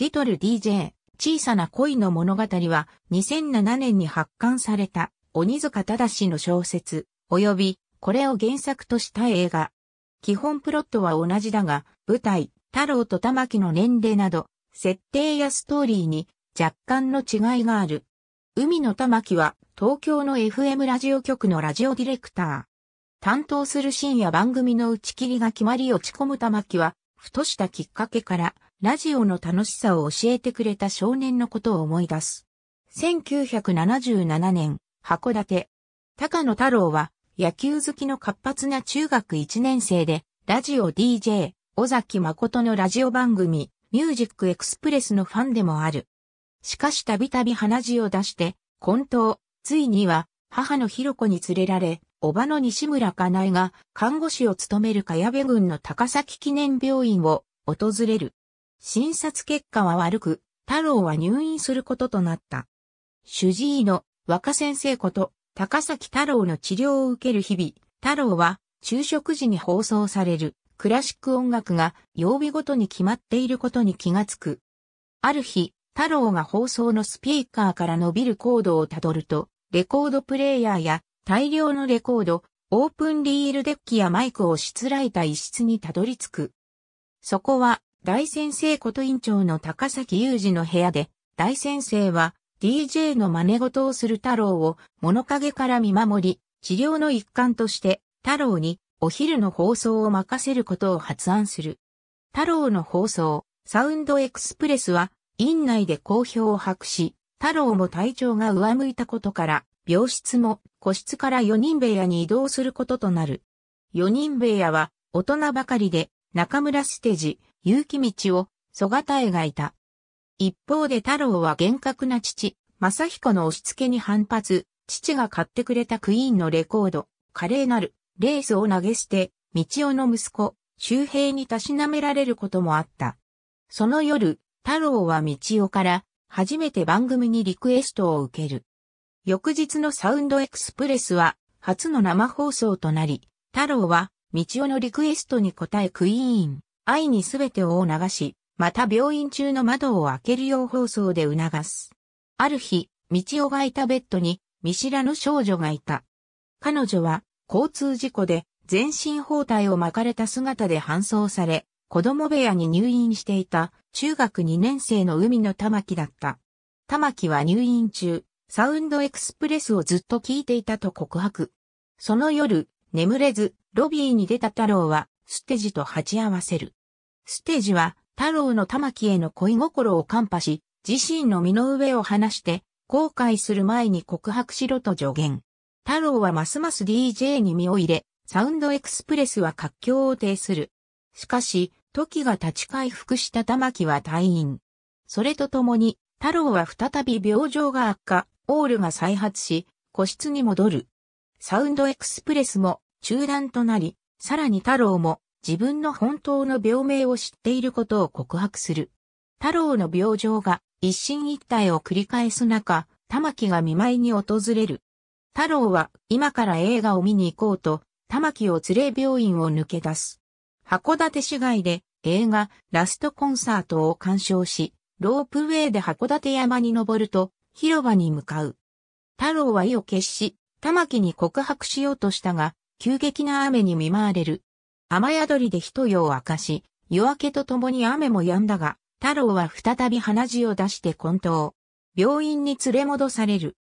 リトル DJ、小さな恋の物語は2007年に発刊された鬼塚正の小説、及びこれを原作とした映画。基本プロットは同じだが、舞台、太郎と玉木の年齢など、設定やストーリーに若干の違いがある。海の玉木は東京の FM ラジオ局のラジオディレクター。担当する深夜番組の打ち切りが決まり落ち込む玉木は、ふとしたきっかけから、ラジオの楽しさを教えてくれた少年のことを思い出す。1977年、函館。高野太郎は野球好きの活発な中学1年生で、ラジオ DJ、尾崎誠のラジオ番組、ミュージックエクスプレスのファンでもある。しかしたびたび鼻血を出して、混沌、ついには、母のひろ子に連れられ、おばの西村かなえが、看護師を務める茅部郡の高崎記念病院を訪れる。診察結果は悪く、太郎は入院することとなった。主治医の若先生こと高崎太郎の治療を受ける日々、太郎は昼食時に放送されるクラシック音楽が曜日ごとに決まっていることに気がつく。ある日、太郎が放送のスピーカーから伸びるコードをたどると、レコードプレイヤーや大量のレコード、オープンリールデッキやマイクをしつらえた一室にたどり着く。そこは大先生こと院長の高崎雄二の部屋で、大先生は DJ の真似事をする太郎を物陰から見守り、治療の一環として太郎にお昼の放送を任せることを発案する。太郎の放送、サウンドエクスプレスは、院内で好評を博し、太郎も体調が上向いたことから、病室も個室から4人部屋に移動することとなる。4人部屋は大人ばかりで、中村ステジ、結城道を蘇我たえがいた。一方で太郎は厳格な父、正彦の押し付けに反発、父が買ってくれたクイーンのレコード、華麗なる、レースを投げ捨て、道夫の息子、周平にたしなめられることもあった。その夜、太郎は道夫から、初めて番組にリクエストを受ける。翌日のサウンドエクスプレスは、初の生放送となり、太郎は、道夫のリクエストに応えクイーン、愛にすべてを流し、また病院中の窓を開けるよう放送で促す。ある日、道をがいたベッドに見知らぬ少女がいた。彼女は交通事故で全身包帯を巻かれた姿で搬送され、子供部屋に入院していた中学2年生の海の玉木だった。玉木は入院中、サウンドエクスプレスをずっと聞いていたと告白。その夜、眠れず、ロビーに出た太郎は、ステージと鉢合わせる。ステージは太郎の玉木への恋心を看破し、自身の身の上を話して、後悔する前に告白しろと助言。太郎はますます DJ に身を入れ、サウンドエクスプレスは活況を呈する。しかし、時が立ち回復した玉木は退院。それとともに、太郎は再び病状が悪化、オールが再発し、個室に戻る。サウンドエクスプレスも中断となり、さらに太郎も自分の本当の病名を知っていることを告白する。太郎の病状が一進一退を繰り返す中、玉木が見舞いに訪れる。太郎は今から映画を見に行こうと、玉木を連れ病院を抜け出す。函館市街で映画ラストコンサートを鑑賞し、ロープウェイで函館山に登ると広場に向かう。太郎は意を決し、玉木に告白しようとしたが、急激な雨に見舞われる。雨宿りで一夜を明かし、夜明けとともに雨も止んだが、太郎は再び鼻血を出して混沌。病院に連れ戻される。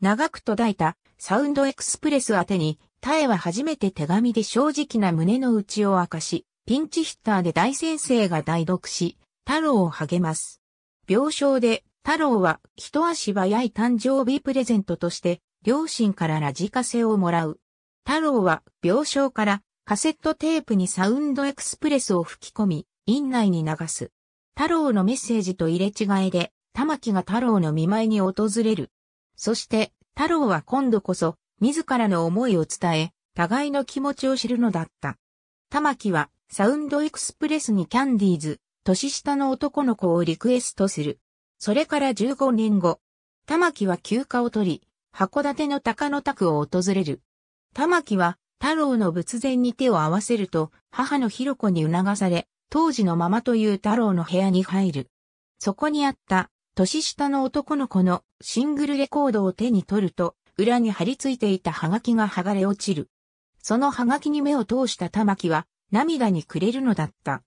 長く途絶えたサウンドエクスプレス宛てに、タエは初めて手紙で正直な胸の内を明かし、ピンチヒッターで大先生が代読し、太郎を励ます。病床で太郎は一足早い誕生日プレゼントとして、両親からラジカセをもらう。太郎は病床からカセットテープにサウンドエクスプレスを吹き込み、院内に流す。太郎のメッセージと入れ違いで、玉木が太郎の見舞いに訪れる。そして、太郎は今度こそ、自らの思いを伝え、互いの気持ちを知るのだった。玉木は、サウンドエクスプレスにキャンディーズ、年下の男の子をリクエストする。それから15年後、玉木は休暇を取り、函館の高野宅を訪れる。玉木は太郎の仏前に手を合わせると母のひろ子に促され、当時のままという太郎の部屋に入る。そこにあった年下の男の子のシングルレコードを手に取ると、裏に貼り付いていたハガキが剥がれ落ちる。そのハガキに目を通した玉木は涙にくれるのだった。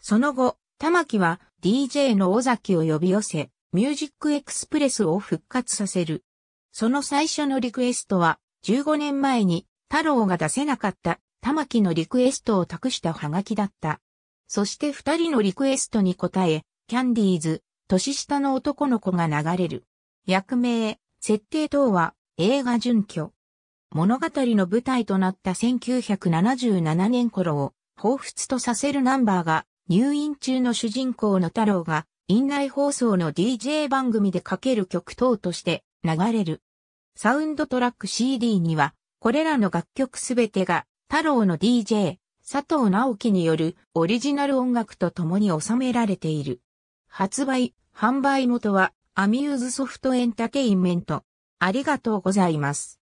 その後、玉木は DJ の尾崎を呼び寄せ、ミュージックエクスプレスを復活させる。その最初のリクエストは、15年前に太郎が出せなかった玉木のリクエストを託したハガキだった。そして二人のリクエストに応え、キャンディーズ、年下の男の子が流れる。役名、設定等は映画準拠。物語の舞台となった1977年頃を彷彿とさせるナンバーが入院中の主人公の太郎が院内放送の DJ 番組でかける曲等として流れる。サウンドトラック CD には、これらの楽曲すべてが、太郎の DJ、佐藤直樹によるオリジナル音楽と共に収められている。発売、販売元は、アミューズソフトエンタテインメント。ありがとうございます。